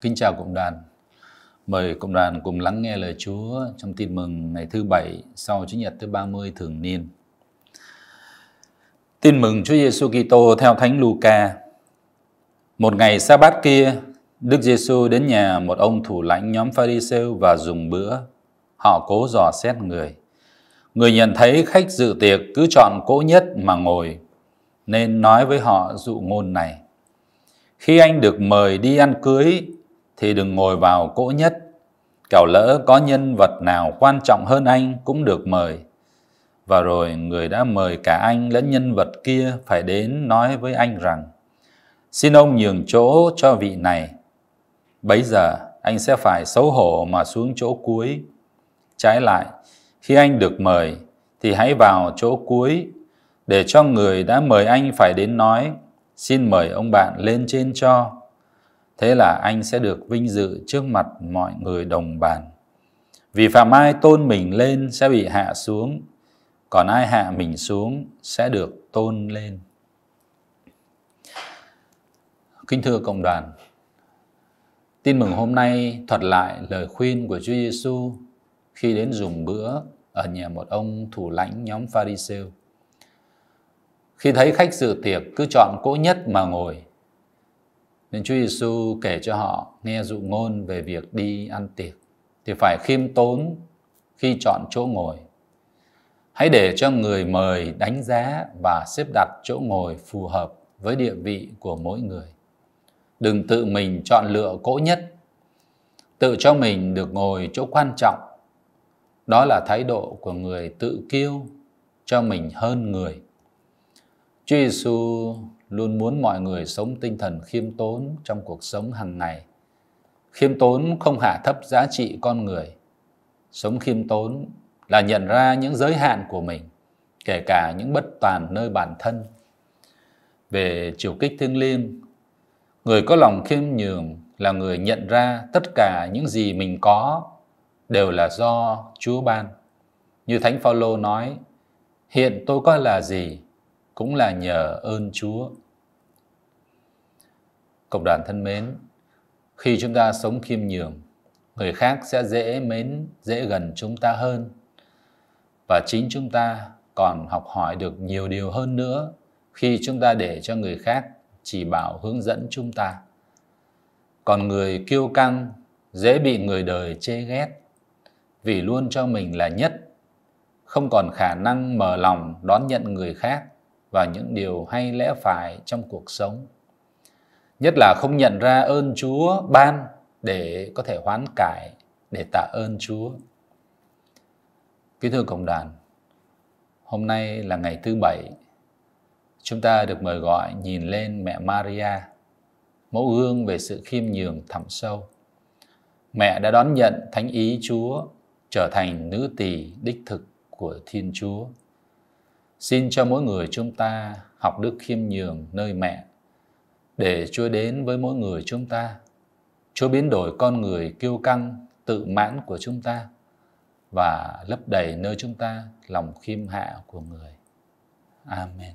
Kính chào cộng đoàn. Mời cộng đoàn cùng lắng nghe lời Chúa trong tin mừng ngày thứ bảy sau Chúa nhật thứ 30 thường niên. Tin mừng Chúa Giêsu Kitô theo Thánh Luca. Một ngày sa bát kia, Đức Giêsu đến nhà một ông thủ lãnh nhóm Pharisêu và dùng bữa. Họ cố dò xét người. Người nhận thấy khách dự tiệc cứ chọn cỗ nhất mà ngồi, nên nói với họ dụ ngôn này. Khi anh được mời đi ăn cưới thì đừng ngồi vào cỗ nhất. Cảo lỡ có nhân vật nào quan trọng hơn anh cũng được mời. Và rồi người đã mời cả anh lẫn nhân vật kia phải đến nói với anh rằng Xin ông nhường chỗ cho vị này. Bấy giờ anh sẽ phải xấu hổ mà xuống chỗ cuối. Trái lại, khi anh được mời thì hãy vào chỗ cuối để cho người đã mời anh phải đến nói xin mời ông bạn lên trên cho thế là anh sẽ được vinh dự trước mặt mọi người đồng bàn. Vì phạm ai tôn mình lên sẽ bị hạ xuống, còn ai hạ mình xuống sẽ được tôn lên. Kính thưa cộng đoàn, tin mừng hôm nay thuật lại lời khuyên của Chúa Giêsu khi đến dùng bữa ở nhà một ông thủ lãnh nhóm Pharisêu. Khi thấy khách dự tiệc cứ chọn cỗ nhất mà ngồi, nên Chúa Giêsu kể cho họ nghe dụ ngôn về việc đi ăn tiệc thì phải khiêm tốn khi chọn chỗ ngồi. Hãy để cho người mời đánh giá và xếp đặt chỗ ngồi phù hợp với địa vị của mỗi người. Đừng tự mình chọn lựa cỗ nhất. Tự cho mình được ngồi chỗ quan trọng. Đó là thái độ của người tự kiêu cho mình hơn người. Chúa Giêsu luôn muốn mọi người sống tinh thần khiêm tốn trong cuộc sống hàng ngày. Khiêm tốn không hạ thấp giá trị con người. Sống khiêm tốn là nhận ra những giới hạn của mình, kể cả những bất toàn nơi bản thân. Về chiều kích thiêng liêng, người có lòng khiêm nhường là người nhận ra tất cả những gì mình có đều là do Chúa ban. Như Thánh Phaolô nói, hiện tôi có là gì cũng là nhờ ơn Chúa. Cộng đoàn thân mến, khi chúng ta sống khiêm nhường, người khác sẽ dễ mến, dễ gần chúng ta hơn. Và chính chúng ta còn học hỏi được nhiều điều hơn nữa khi chúng ta để cho người khác chỉ bảo hướng dẫn chúng ta. Còn người kiêu căng dễ bị người đời chê ghét vì luôn cho mình là nhất, không còn khả năng mở lòng đón nhận người khác và những điều hay lẽ phải trong cuộc sống nhất là không nhận ra ơn chúa ban để có thể hoán cải để tạ ơn chúa kính thưa cộng đoàn hôm nay là ngày thứ bảy chúng ta được mời gọi nhìn lên mẹ maria mẫu gương về sự khiêm nhường thẳm sâu mẹ đã đón nhận thánh ý chúa trở thành nữ tỳ đích thực của thiên chúa Xin cho mỗi người chúng ta học đức khiêm nhường nơi mẹ để Chúa đến với mỗi người chúng ta. Chúa biến đổi con người kiêu căng, tự mãn của chúng ta và lấp đầy nơi chúng ta lòng khiêm hạ của người. Amen.